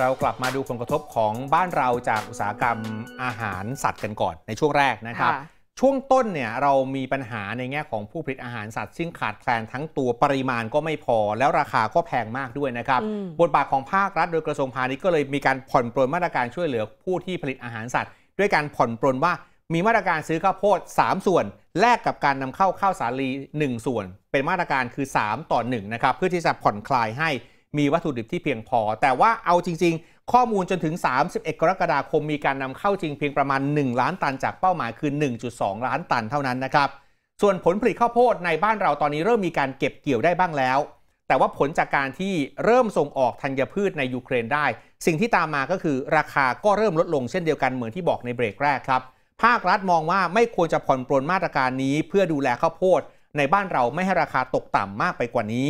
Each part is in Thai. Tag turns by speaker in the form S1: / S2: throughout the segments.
S1: เรากลับมาดูผลกระทบของบ้านเราจากอุตสาหกรรมอาหารสัตว์กันก่อนในช่วงแรกนะครับ ช่วงต้นเนี่ยเรามีปัญหาในแง่ของผู้ผลิตอาหารสัตว์ซึ่งขาดแคลนทั้งตัวปริมาณก็ไม่พอแล้วราคาก็แพงมากด้วยนะครับบทบาทของภาครัฐโดยกระทรวงพาณิชย์ก็เลยมีการผ่อนปรนมาตรการช่วยเหลือผู้ที่ผลิตอาหารสัตว์ ด้วยการผ่อนปรนว่ามีมาตรการซื้อข้าวโพด3ส่วนแลกกับการนำเข้าข้าวสาลี 1 ส่วน เป็นมาตรการคือ 3 ต่อ1นะครับเพื่อที่จะผ่อนคลายให้มีวัตถุดิบที่เพียงพอแต่ว่าเอาจริง ๆ ข้อมูลจนถึง 31 กรกฎาคมมีการนำเข้าจริง เพียงประมาณ 1 ล้านตันจากเป้าหมายคือ 1.2 ล้านตันเท่านั้นนะครับ ส่วนผลผลิตข้าวโพดในบ้านเราตอนนี้เริ่มมีการเก็บเกี่ยวได้บ้างแล้ว แต่ว่าผลจากการที่เริ่มส่งออกธัญพืชในยูเครนได้ สิ่งที่ตามมาก็คือราคาก็เริ่มลดลงเช่นเดียวกันเหมือนที่บอกในเบรกแรกครับ ภาครัฐมองว่าไม่ควรจะผ่อนปลนมาตรการนี้เพื่อดูแลข้าวโพด ในบ้านเราไม่ให้ราคาตกต่ำมากไปกว่านี้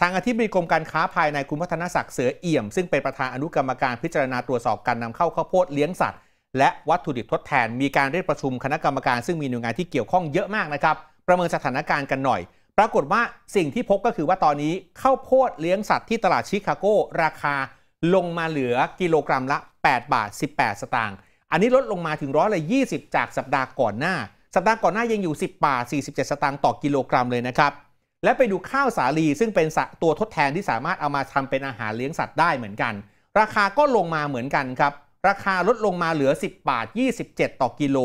S1: ทางอธิบดีกรมการค้าภายในคุณพัฒนศักดิ์เสือเอี่ยม ซึ่งเป็นประธานอนุกรรมการพิจารณาตรวจสอบการนำเข้าข้าวโพดเลี้ยงสัตว์ และวัตถุดิบทดแทน มีการเรียกประชุมคณะกรรมการซึ่งมีหน่วยงานที่เกี่ยวข้องเยอะมากนะครับ ประเมินสถานการณ์กันหน่อย ปรากฏว่าสิ่งที่พบก็คือว่าตอนนี้ข้าวโพดเลี้ยงสัตว์ที่ตลาดชิคาโกราคา ลงมาเหลือกิโลกรัมละ 8 บาท 18 สตางค์อันนี้ลดลงมาถึงร้อยละ 20 จากสัปดาห์ก่อนหน้า สัปดาห์ก่อนหน้ายังอยู่ 10 บาท 47 สตางค์ต่อกิโลกรัมเลยนะครับและไปดูข้าวสาลี ซึ่งเป็นตัวทดแทนที่สามารถเอามาทำเป็นอาหารเลี้ยงสัตว์ได้เหมือนกัน ราคาก็ลงมาเหมือนกันครับ ราคาลดลงมาเหลือ 10 บาท 27 ต่อ กิโล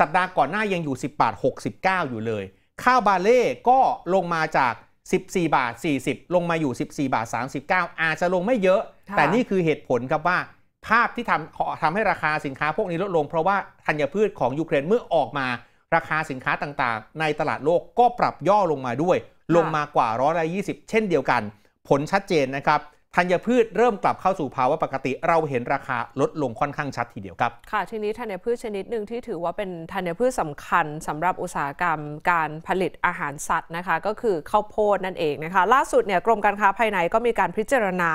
S1: สัปดาห์ก่อนหน้ายังอยู่ 10บาท69 อยู่เลย ข้าวบาเล่ก็ลงมาจาก 14 บาท 40 ลงมาอยู่ 14บาท39 อาจจะลงไม่เยอะ แต่นี่คือเหตุผลครับว่า ภาพที่ทำทำให้ราคาสินค้าพวกนี้ลดลงเพราะว่าธัญพืชของยูเครนเมื่อออกมาราคาสินค้าต่างๆ ในตลาดโลกก็ปรับย่อลงมาด้วยลงมากว่าร้อยละยีเช่นเดียวกัน ผลชัดเจนนะครับธัญพืชเริ่มกลับเข้าสู่ภาวะปกติเราเห็นราคาลดลงค่อนข้างชัดทีเดียวครับ
S2: ค่ะทีนี้ธัญพืชชนิดหนึ่งที่ถือว่าเป็นธัญพืชสำคัญสำหรับอุตสาหกรรมการผลิตอาหารสัตว์นะคะก็คือข้าวโพดนั่นเองนะคะล่าสุดเนี่ยกรมการค้าภายในก็มีการพิจารณา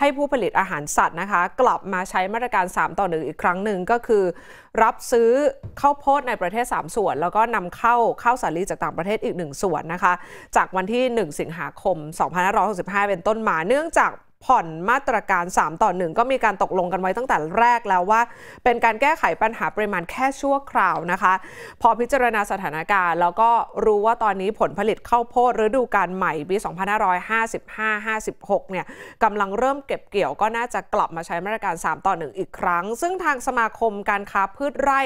S2: ให้ผู้ผลิตอาหารสัตว์นะคะ กลับมาใช้มาตรการ 3 ต่อหนึ่งอีกครั้งหนึ่งก็คือรับซื้อข้าวโพดในประเทศ 3 ส่วน แล้วก็นำเข้าข้าวสาลีจากต่างประเทศอีก 1 ส่วนนะคะ จากวันที่ 1 สิงหาคม 2565 เป็นต้นมา เนื่องจากผ่อนมาตรการ 3 ต่อ 1 ก็มีการตกลงกันไว้ตั้งแต่แรกแล้วว่า เป็นการแก้ไขปัญหาปริมาณแค่ชั่วคราวนะคะพอพิจารณาสถานการณ์ แล้วก็รู้ว่าตอนนี้ผลผลิตข้าวโพดฤดูการใหม่ปี 2555-56เนี่ยกำลังเริ่มเก็บเกี่ยวก็น่าจะกลับมาใช้มาตรการ 3 ต่อ 1 อีกครั้ง ซึ่งทางสมาคมการค้าพืืชไร่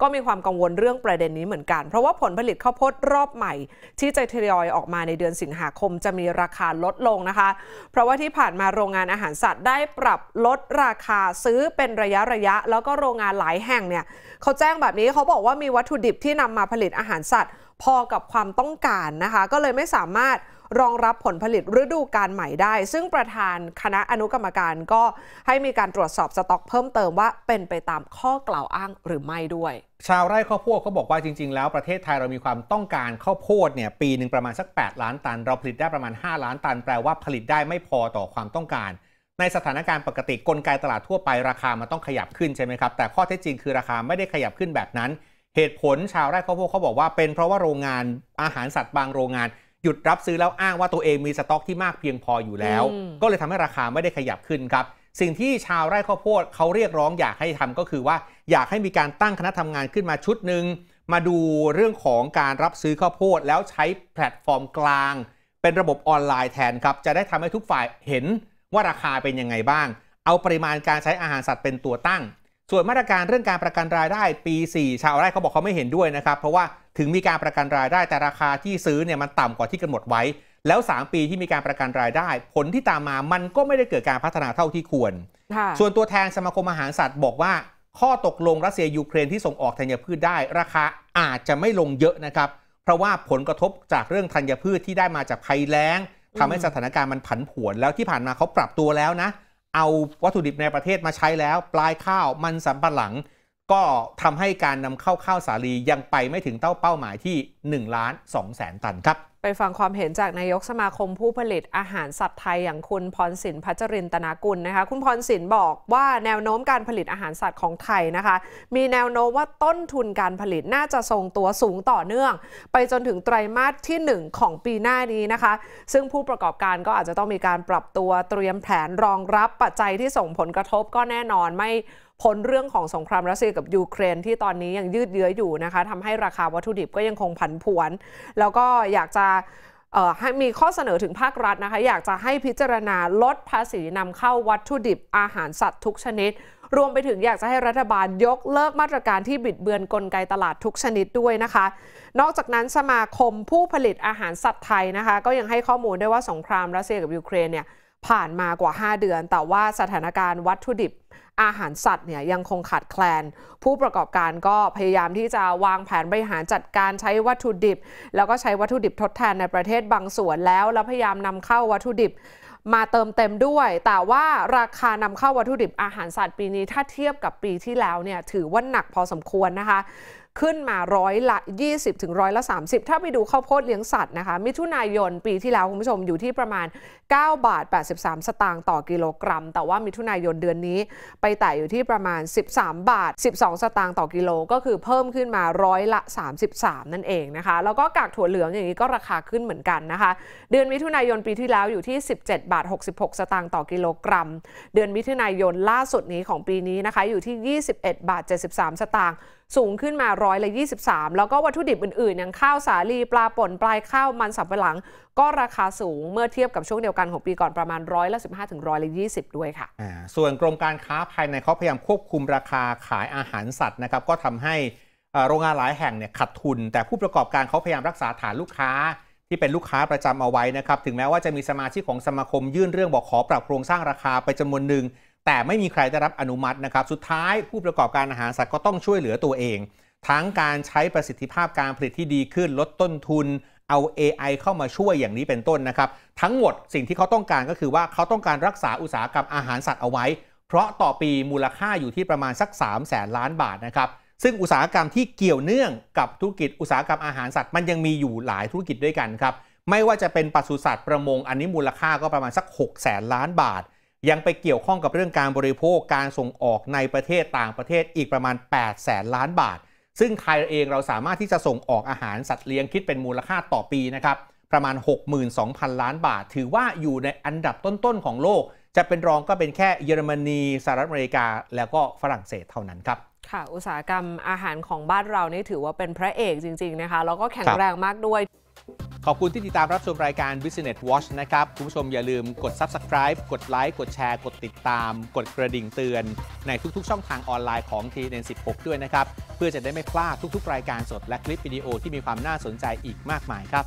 S2: ก็มีความกังวลเรื่องประเด็นนี้เหมือนกัน เพราะว่าผลผลิตข้าวโพดรอบใหม่ ที่จะทยอยออกมาในเดือนสิงหาคม จะมีราคาลดลงนะคะ เพราะว่าที่ผ่านมาโรงงานอาหารสัตว์ ได้ปรับลดราคาซื้อเป็นระยะระยะ แล้วก็โรงงานหลายแห่งเนี่ยเขาแจ้งแบบนี้เขาบอกว่ามีวัตถุดิบที่นำมาผลิตอาหารสัตว์ พอกับความต้องการนะคะ ก็เลยไม่สามารถรองรับผลผลิตฤดูการใหม่ได้ ซึ่งประธานคณะอนุกรรมการก็ให้มีการตรวจสอบสต็อกเพิ่มเติมว่าเป็นไปตามข้อกล่าวอ้างหรือไม่ด้วย ชาวไร่ข้าวโพ
S1: ดเขาบอกว่าจริงๆ แล้วประเทศไทยเรามีความต้องการข้าวโพดเนี่ยปีหนึ่งประมาณสัก 8 ล้านตัน เราผลิตได้ประมาณ 5 ล้านตัน แปลว่าผลิตได้ไม่พอต่อความต้องการ ในสถานการณ์ปกติกลไกตลาดทั่วไปราคามันต้องขยับขึ้นใช่ไหมครับ แต่ข้อเท็จจริงคือราคาไม่ได้ขยับขึ้นแบบนั้นเหตุผล ชาวไร่ข้าวโพดเขาบอกว่าเป็นเพราะว่าโรงงานอาหารสัตว์บางโรงงานหยุดรับซื้อแล้วอ้างว่าตัวเองมีสต็อกที่มากเพียงพออยู่แล้ว ก็เลยทำให้ราคาไม่ได้ขยับขึ้นครับสิ่งที่ชาวไร่ข้าวโพดเขาเรียกร้อง อยากให้ทำก็คือว่าอยากให้มีการตั้งคณะทำงานขึ้นมาชุดหนึ่งมาดูเรื่องของการรับซื้อข้าวโพดแล้วใช้แพลตฟอร์มกลางเป็นระบบออนไลน์แทนครับจะได้ทำให้ทุกฝ่ายเห็นว่าราคาเป็นยังไงบ้าง เอาปริมาณการใช้อาหารสัตว์เป็นตัวตั้ง ส่วนมาตรการเรื่องการประกันรายได้ ปี 4 ชาวไร่เขาบอกเขาไม่เห็นด้วยนะครับ เพราะว่าถึงมีการประกันรายได้แต่ราคาที่ซื้อเนี่ยมันต่ำกว่าที่กำหนดไว้ แล้ว 3 ปีที่มีการประกันรายได้ ผลที่ตามมามันก็ไม่ได้เกิดการพัฒนาเท่าที่ควรส่วนตัวแทนสมาคมอาหารสัตว์ บอกว่าข้อตกลงรัสเซียยูเครนที่ส่งออกธัญพืชได้ราคาอาจจะไม่ลงเยอะนะครับ เพราะว่าผลกระทบจากเรื่องธัญพืชที่ได้มาจากภัยแล้ง ทำให้สถานการณ์มันผันผวนแล้วที่ผ่านมาเขาปรับตัวแล้วนะเอาวัตถุดิบในประเทศมาใช้แล้ว ปลายข้าวมันสำปะหลังก็ทำให้การนำเข้าข้าวสาลียังไปไม่ถึงเต้าเป้าหมายที่1ล้าน2แสนตันครับ
S2: ไปฟังความเห็นจากนายกสมาคมผู้ผลิตอาหารสัตว์ไทยอย่างคุณพรศินพัชรินตนากุลนะคะ คุณพรศินบอกว่าแนวโน้มการผลิตอาหารสัตว์ของไทยนะคะ มีแนวโน้มว่าต้นทุนการผลิตน่าจะทรงตัวสูงต่อเนื่องไปจนถึงไตรมาสที่ 1 ของปีหน้านี้นะคะ ซึ่งผู้ประกอบการก็อาจจะต้องมีการปรับตัวเตรียมแผนรองรับปัจจัยที่ส่งผลกระทบก็แน่นอนไม่พ้นเรื่องของสงครามรัสเซียกับยูเครน ที่ตอนนี้ยังยืดเยื้ออยู่นะคะทำให้ราคาวัตถุดิบก็ยังคงผันผวน แล้วก็อยากจะให้มีข้อเสนอถึงภาครัฐนะคะอยากจะให้พิจารณาลดภาษีนำเข้าวัตถุดิบ อาหารสัตว์ทุกชนิด รวมไปถึงอยากจะให้รัฐบาลยกเลิกมาตรการที่บิดเบือนกลไกตลาดทุกชนิดด้วยนะคะนอกจากนั้นสมาคมผู้ผลิตอาหารสัตว์ไทยนะคะก็ยังให้ข้อมูลด้วยว่าสงครามรัสเซียกับยูเครนเนี่ยผ่านมากว่า 5 เดือน แต่ว่าสถานการณ์วัตถุดิบ อาหารสัตว์เนี่ยยังคงขาดแคลนผู้ประกอบการก็พยายามที่จะวางแผนบริหารจัดการใช้วัตถุดิบ แล้วก็ใช้วัตถุดิบทดแทนในประเทศบางส่วนแล้ว แล้วพยายามนำเข้าวัตถุดิบ มาเติมเต็มด้วย แต่ว่าราคานำเข้าวัตถุดิบ อาหารสัตว์ปีนี้ถ้าเทียบกับปีที่แล้วเนี่ยถือว่าหนักพอสมควรนะคะ ขึ้นมาร้อยละ20ถึงร้อยละ30 ถ้าไปดูข้าวโพดเลี้ยงสัตว์นะคะมิถุนายน ปีที่แล้วคุณผู้ชมอยู่ที่ประมาณ9บาท 83 สตางค์ต่อกิโลกรัม แต่ว่ามิถุนายนเดือนนี้ไปแตะอยู่ที่ประมาณ 13 บาท 12 สตางค์ต่อกิโล ก็คือเพิ่มขึ้นมาร้อยละ33 นั่นเองนะคะ แล้วก็กากถั่วเหลืองอย่างนี้ก็ราคาขึ้นเหมือนกันนะคะ เดือนมิถุนายนปีที่แล้วอยู่ที่ 17 บาท 66 สตางค์ต่อกิโลกรัม เดือนมิถุนายนล่าสุดนี้ของปีนี้นะคะอยู่ที่ 21 บาท 73 สตางค์สูงขึ้นมาร้อยละ23 แล้วก็วัตถุดิบอื่น ๆ อย่างข้าวสาลี ปลาป่นปลายข้าวมันสับปะหลังก็ราคาสูงเมื่อเทียบกับช่วงเดียวกันของปีก่อนประมาณร้อยละสิบห้าถึงร้อยละยี่สิบด้วยค่ะ
S1: ส่วนกรมการค้าภายในเขาพยายามควบคุมราคาขายอาหารสัตว์นะครับก็ทำให้โรงงานหลายแห่งเนี่ยขาดทุน แต่ผู้ประกอบการเขาพยายามรักษาฐานลูกค้าที่เป็นลูกค้าประจำเอาไว้นะครับถึงแม้ว่าจะมีสมาชิกของสมาคมยื่นเรื่องบอกขอปรับโครงสร้างราคาไปจำนวนหนึ่งแต่ไม่มีใครได้รับอนุมัตินะครับ สุดท้ายผู้ประกอบการอาหารสัตว์ก็ต้องช่วยเหลือตัวเอง ทั้งการใช้ประสิทธิภาพการผลิตที่ดีขึ้นลดต้นทุนเอา AI เข้ามาช่วยอย่างนี้เป็นต้นนะครับ ทั้งหมดสิ่งที่เขาต้องการก็คือว่าเขาต้องการรักษาอุตสาหกรรมอาหารสัตว์เอาไว้ เพราะต่อปีมูลค่าอยู่ที่ประมาณสัก 3 0 0แสนล้านบาทนะครับซึ่งอุตสาหกรรมที่เกี่ยวเนื่องกับธุรกิจอุตสาหกรรมอาหารสัตว์ มันยังมีอยู่หลายธุรกิจด้วยกันครับ ไม่ว่าจะเป็นปศุสัตว์ประมงอันนี้มูลค่าก็ประมาณสัก6 0แสนล้านบาท ยังไปเกี่ยวข้องกับเรื่องการบริโภคการส่งออกในประเทศต่างประเทศอีกประมาณ8แสนล้านบาทซึ่งไทยเองเราสามารถที่จะส่งออกอาหารสัตว์เลี้ยงคิดเป็นมูลค่าต่อปีนะครับ ประมาณ 62,000 ล้านบาท ถือว่าอยู่ในอันดับต้น ๆ ของโลก จะเป็นรองก็เป็นแค่เยอรมนีสหรัฐอเมริกา แล้วก็ฝรั่งเศสเท่านั้นครับ
S2: ค่ะอุตสาหกรรมอาหารของบ้านเรานี่ถือว่าเป็นพระเอกจริง ๆ นะคะแล้วก็แข็งแรงมากด้วย
S1: ขอบคุณที่ติดตามรับชมรายการ Business Watch นะครับ คุณผู้ชมอย่าลืมกด Subscribe กดไลค์กดแชร์กดติดตาม กดกระดิ่งเตือน ในทุกๆช่องทางออนไลน์ของ t n 16ด้วยนะครับ เพื่อจะได้ไม่พลาดทุกๆ รายการ
S2: สดและคลิปวิดีโอที่มีความน่าสนใจอีกมากมายครับ